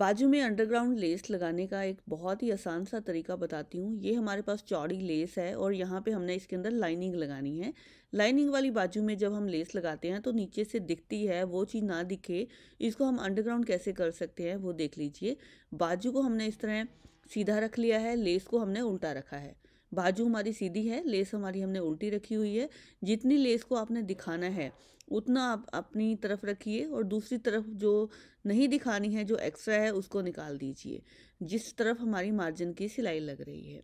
बाजू में underground less लगाने का एक बहुत ही आसान सा तरीका बताती हूँ ये हमारे पास चौड़ी लेस है और यहाँ पे हमने इसके अंदर लाइनिंग लगानी है लाइनिंग वाली बाजू में जब हम लेस लगाते हैं तो नीचे से दिखती है वो चीज़ ना दिखे इसको हम अंडरग्राउंड कैसे कर सकते हैं वो देख लीजिए बाजू को हमने इस तरह सीधा रख लिया है लेस को हमने उल्टा रखा है बाजू हमारी सीधी है लेस हमारी हमने उल्टी रखी हुई है जितनी लेस को आपने दिखाना है उतना आप अपनी तरफ रखिए और दूसरी तरफ जो नहीं दिखानी है जो एक्स्ट्रा है उसको निकाल दीजिए जिस तरफ हमारी मार्जिन की सिलाई लग रही है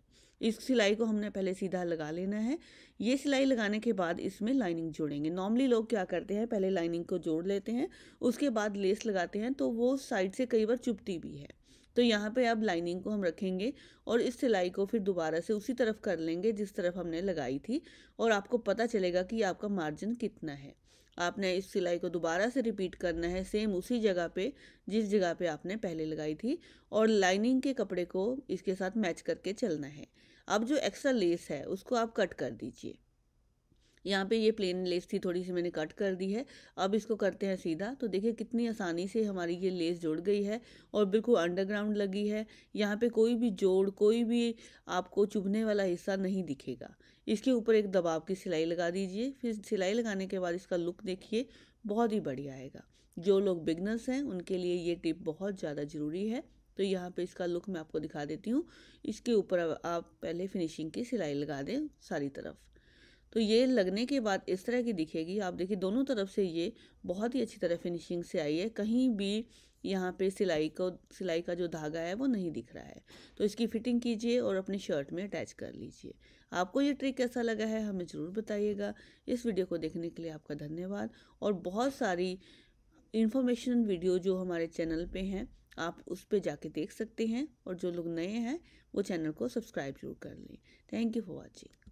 इस सिलाई को हमने पहले सीधा लगा लेना है ये सिलाई लगाने के बाद इसमें लाइनिंग जोड़ेंगे नॉर्मली लोग क्या करते हैं पहले लाइनिंग को जोड़ लेते हैं उसके बाद लेस लगाते हैं तो वो साइड से कई बार चुपती भी है तो यहाँ पे अब लाइनिंग को हम रखेंगे और इस सिलाई को फिर दोबारा से उसी तरफ कर लेंगे जिस तरफ हमने लगाई थी और आपको पता चलेगा कि आपका मार्जिन कितना है आपने इस सिलाई को दोबारा से रिपीट करना है सेम उसी जगह पे जिस जगह पे आपने पहले लगाई थी और लाइनिंग के कपड़े को इसके साथ मैच करके चलना है अब जो एक्स्ट्रा लेस है उसको आप कट कर दीजिए यहाँ पे ये प्लेन लेस थी थोड़ी सी मैंने कट कर दी है अब इसको करते हैं सीधा तो देखिए कितनी आसानी से हमारी ये लेस जुड़ गई है और बिल्कुल अंडरग्राउंड लगी है यहाँ पे कोई भी जोड़ कोई भी आपको चुभने वाला हिस्सा नहीं दिखेगा इसके ऊपर एक दबाव की सिलाई लगा दीजिए फिर सिलाई लगाने के बाद इसका लुक देखिए बहुत ही बढ़िया आएगा जो लोग बिगनर्स हैं उनके लिए ये टिप बहुत ज़्यादा ज़रूरी है तो यहाँ पे इसका लुक मैं आपको दिखा देती हूँ इसके ऊपर आप पहले फिनिशिंग की सिलाई लगा दें सारी तरफ तो ये लगने के बाद इस तरह की दिखेगी आप देखिए दोनों तरफ से ये बहुत ही अच्छी तरह फिनिशिंग से आई है कहीं भी यहाँ पे सिलाई को सिलाई का जो धागा है वो नहीं दिख रहा है तो इसकी फिटिंग कीजिए और अपनी शर्ट में अटैच कर लीजिए आपको ये ट्रिक कैसा लगा है हमें ज़रूर बताइएगा इस वीडियो को देखने के लिए आपका धन्यवाद और बहुत सारी इन्फॉर्मेशन वीडियो जो हमारे चैनल पे हैं आप उस पर जाके देख सकते हैं और जो लोग नए हैं वो चैनल को सब्सक्राइब जरूर कर लें थैंक यू फॉर वॉचिंग